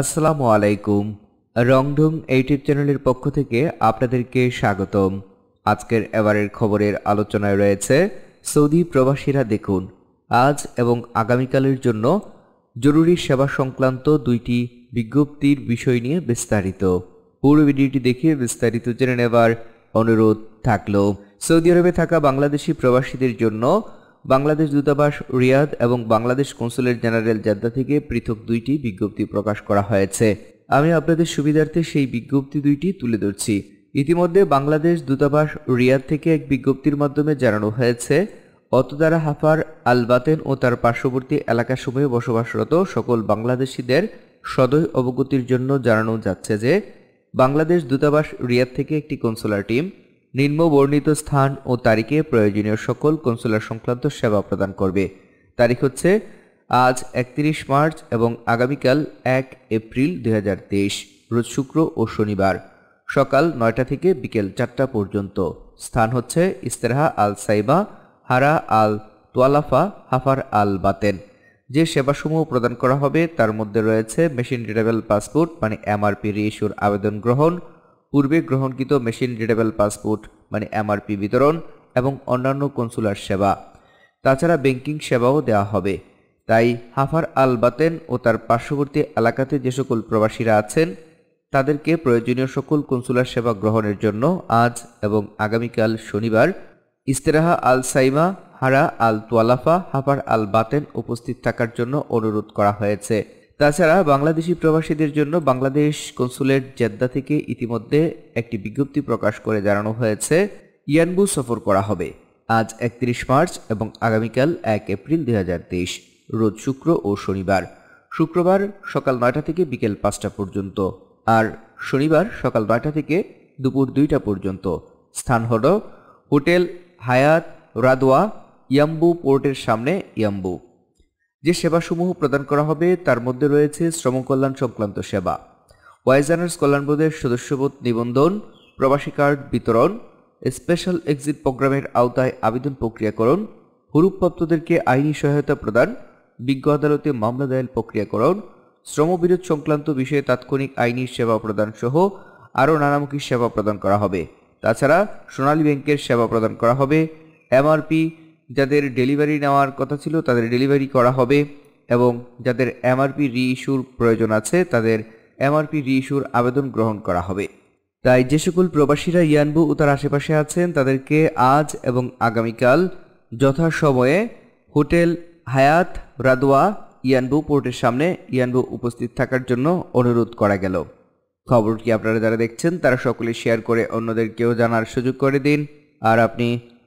আসসালামু আলাইকুম রংঢং ইউটিউব চ্যানেলের পক্ষ থেকে আপনাদেরকে স্বাগতম আজকের এবারের খবরের আলোচনায় রয়েছে সৌদি প্রবাসীরা দেখুন আজ এবং আগামীকালের জন্য জরুরি সেবা সংক্রান্ত দুইটি বিজ্ঞপ্তির বিষয় নিয়ে বিস্তারিত পুরো ভিডিওটি দেখিয়ে বিস্তারিত জেনে নেবার অনুরোধ থাকলো সৌদি আরবে থাকা বাংলাদেশি প্রবাসীদের জন্য বাংলাদেশ দূতাবাস রিয়াদ এবং বাংলাদেশ কনসুলেট জেনারেল জাদ্দা থেকে পৃথক দুইটি বিজ্ঞপ্তি প্রকাশ করা হয়েছে আমি আপনাদের সুবিধার্থে সেই বিজ্ঞপ্তি দুইটি তুলে ধরছি ইতিমধ্যে বাংলাদেশ দূতাবাস রিয়াদ থেকে এক বিজ্ঞপ্তির মাধ্যমে জানানো হয়েছে অতদারা হাফার আলবাতেন ও তার পার্শ্ববর্তী এলাকাসমূহে বসবাসরত সকল বাংলাদেশিদের সদয় অবগতির জন্য জানানো যাচ্ছে যে বাংলাদেশ দূতাবাস রিয়াদ থেকে একটি কনসুলার টিম নিম্নবর্ণিত স্থান ও তারিখে প্রয়োজনীয় সকল কনসুলার সংক্রান্ত সেবা প্রদান করবে তারিখ হচ্ছে আজ একত্রিশ মার্চ এবং আগামীকাল এক এপ্রিল দুই রোজ শুক্র ও শনিবার সকাল নয়টা থেকে বিকেল চারটা পর্যন্ত স্থান হচ্ছে ইস্তেরাহা আল সাইবা হারা আল তোয়ালাফা হাফার আল বাতেন যে সেবাসমূহ প্রদান করা হবে তার মধ্যে রয়েছে মেশিন রিডেবল পাসপোর্ট মানে এমআরপি রিইস্যুর আবেদন গ্রহণ পূর্বে গ্রহণকৃত মেশিন রিডেবল পাসপোর্ট মানে এমআরপি বিতরণ এবং অন্যান্য কনসুলার সেবা তাছাড়া ব্যাংকিং সেবাও দেওয়া হবে তাই হাফার আল বাতেন ও তার পার্শ্ববর্তী এলাকাতে যে সকল প্রবাসীরা আছেন তাদেরকে প্রয়োজনীয় সকল কনসুলার সেবা গ্রহণের জন্য আজ এবং আগামীকাল শনিবার ইস্তেরাহা আল সাইমা হারা আল তোয়ালাফা হাফার আল বাতেন উপস্থিত থাকার জন্য অনুরোধ করা হয়েছে তাছাড়া বাংলাদেশি প্রবাসীদের জন্য বাংলাদেশ কনসুলেট জেদ্দা থেকে ইতিমধ্যে একটি বিজ্ঞপ্তি প্রকাশ করে জানানো হয়েছে ইয়ানবু সফর করা হবে আজ একত্রিশ মার্চ এবং আগামীকাল এক এপ্রিল দুই রোজ শুক্র ও শনিবার শুক্রবার সকাল নয়টা থেকে বিকেল পাঁচটা পর্যন্ত আর শনিবার সকাল নয়টা থেকে দুপুর দুইটা পর্যন্ত স্থান হল হোটেল হায়াত রাদোয়া ইয়াম্বু পোর্টের সামনে ইয়াম্বু যে সেবাসমূহ প্রদান করা হবে তার মধ্যে রয়েছে শ্রমকল্যাণ সংক্রান্ত সেবা ওয়াইজানার্স কল্যাণ বোর্ডের সদস্যবোধ নিবন্ধন প্রবাসী কার্ড বিতরণ স্পেশাল এক্সিট প্রোগ্রামের আওতায় আবেদন প্রক্রিয়াকরণ হুরুপ্রাপ্তদেরকে আইনি সহায়তা প্রদান বিজ্ঞ আদালতে মামলা দায়ের প্রক্রিয়াকরণ শ্রমবিরোধ সংক্রান্ত বিষয়ে তাৎক্ষণিক আইনি সেবা প্রদান সহ আরও নানামুখী সেবা প্রদান করা হবে তাছাড়া সোনালী ব্যাংকের সেবা প্রদান করা হবে এমআরপি যাদের ডেলিভারি নেওয়ার কথা ছিল তাদের ডেলিভারি করা হবে এবং যাদের এমআরপি রি ইস্যুর প্রয়োজন আছে তাদের এমআরপি রি ইস্যুর আবেদন গ্রহণ করা হবে তাই যে সকল প্রবাসীরা ইয়ানবু ও তার আশেপাশে আছেন তাদেরকে আজ এবং আগামীকাল যথাসময়ে হোটেল হায়াত রাদোয়া ইয়ানবু পোর্টের সামনে ইয়ানবু উপস্থিত থাকার জন্য অনুরোধ করা গেল খবরটি আপনারা যারা দেখছেন তারা সকলে শেয়ার করে অন্যদেরকেও জানার সুযোগ করে দিন আর আপনি